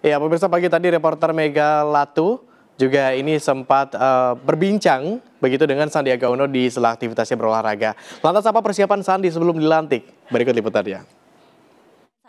Ya, pemirsa pagi tadi reporter Mega Latu juga ini sempat uh, berbincang begitu dengan Sandiaga Uno di sela aktivitasnya berolahraga. Lantas apa persiapan Sandi sebelum dilantik? Berikut liputannya.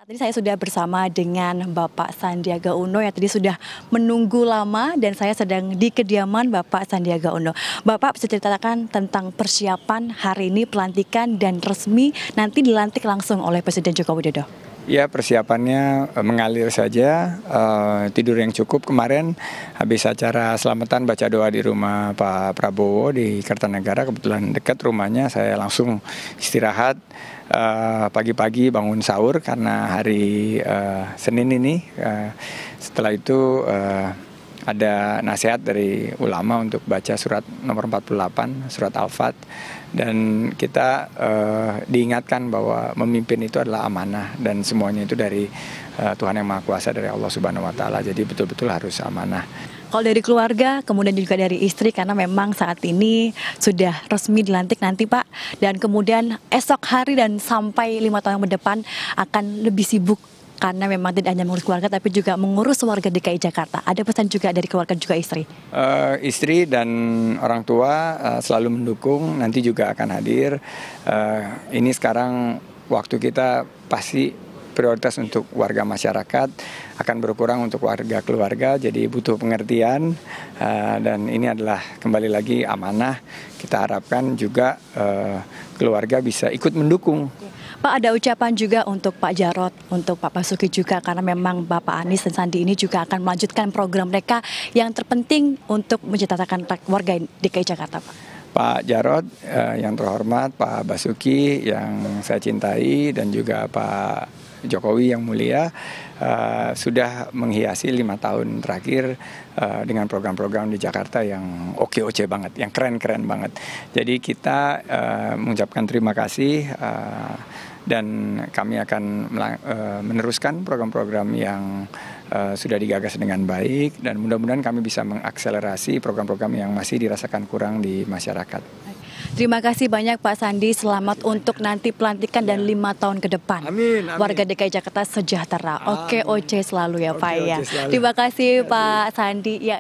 Tadi saya sudah bersama dengan Bapak Sandiaga Uno yang tadi sudah menunggu lama dan saya sedang di kediaman Bapak Sandiaga Uno. Bapak bisa ceritakan tentang persiapan hari ini pelantikan dan resmi nanti dilantik langsung oleh Presiden Joko Widodo. Ya persiapannya eh, mengalir saja, eh, tidur yang cukup. Kemarin habis acara selamatan baca doa di rumah Pak Prabowo di Kartanegara kebetulan dekat rumahnya, saya langsung istirahat eh, pagi-pagi bangun sahur karena hari Senin ini. setelah itu ada nasihat dari ulama untuk baca surat nomor 48 surat Al-Fat dan kita uh, diingatkan bahwa memimpin itu adalah amanah dan semuanya itu dari uh, Tuhan yang Maha Kuasa dari Allah Subhanahu wa taala. Jadi betul-betul harus amanah. Kalau dari keluarga, kemudian juga dari istri karena memang saat ini sudah resmi dilantik nanti Pak dan kemudian esok hari dan sampai lima tahun yang depan akan lebih sibuk karena memang tidak hanya mengurus keluarga tapi juga mengurus warga DKI Jakarta. Ada pesan juga dari keluarga juga istri. Uh, istri dan orang tua uh, selalu mendukung, nanti juga akan hadir. Uh, ini sekarang waktu kita pasti prioritas untuk warga masyarakat akan berkurang untuk warga keluarga jadi butuh pengertian uh, dan ini adalah kembali lagi amanah kita harapkan juga uh, keluarga bisa ikut mendukung Pak ada ucapan juga untuk Pak Jarot, untuk Pak Basuki juga karena memang Bapak Anies dan Sandi ini juga akan melanjutkan program mereka yang terpenting untuk menciptakan warga DKI Jakarta, Pak. Pak Jarot eh, yang terhormat, Pak Basuki yang saya cintai dan juga Pak Jokowi yang mulia uh, sudah menghiasi lima tahun terakhir uh, dengan program-program di Jakarta yang oke-oke banget, yang keren-keren banget. Jadi kita uh, mengucapkan terima kasih. Uh, dan kami akan uh, meneruskan program-program yang uh, sudah digagas dengan baik dan mudah-mudahan kami bisa mengakselerasi program-program yang masih dirasakan kurang di masyarakat. Terima kasih banyak Pak Sandi. Selamat untuk nanti pelantikan dan iya. lima tahun ke depan. Amin. amin. Warga DKI Jakarta sejahtera. Amin. Oke, Oce selalu ya Pak ya. Terima kasih iya, Pak Sandi. Ya.